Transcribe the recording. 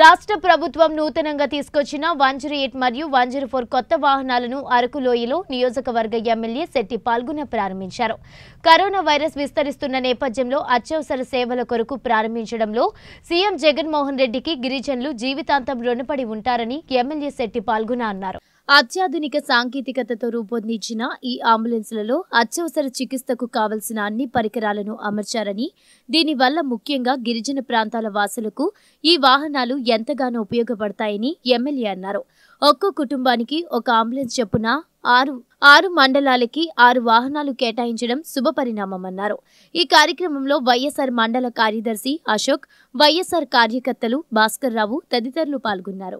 రాష్ట్ర ప్రభుత్వం నూతనంగా తీసుకొచ్చిన వన్ ఎయిట్ మరియు వన్ జీరో ఫోర్ కొత్త వాహనాలను అరకు లోయలో నియోజకవర్గ ఎమ్మెల్యే శెట్టి పాల్గొన ప్రారంభించారు కరోనా వైరస్ విస్తరిస్తున్న నేపథ్యంలో అత్యవసర సేవల కొరకు ప్రారంభించడంలో సీఎం జగన్మోహన్ రెడ్డికి గిరిజనులు జీవితాంతం రుణపడి ఉంటారని ఎమ్మెల్యే శెట్టి పాల్గొన అన్నారు అత్యాధునిక సాంకేతికతతో రూపొందించిన ఈ అంబులెన్స్లలో అత్యవసర చికిత్సకు కావలసిన అన్ని పరికరాలను అమర్చారని దీనివల్ల ముఖ్యంగా గిరిజన ప్రాంతాల వాసులకు ఈ వాహనాలు ఎంతగానో ఉపయోగపడతాయని ఎమ్మెల్యే అన్నారు ఒక్కో కుటుంబానికి ఒక అంబులెన్స్ చొప్పున ఆరు ఆరు మండలాలకి ఆరు వాహనాలు కేటాయించడం శుభపరిణామన్నారు ఈ కార్యక్రమంలో వైఎస్ఆర్ మండల కార్యదర్శి అశోక్ వైఎస్ఆర్ కార్యకర్తలు భాస్కర్రావు తదితరులు పాల్గొన్నారు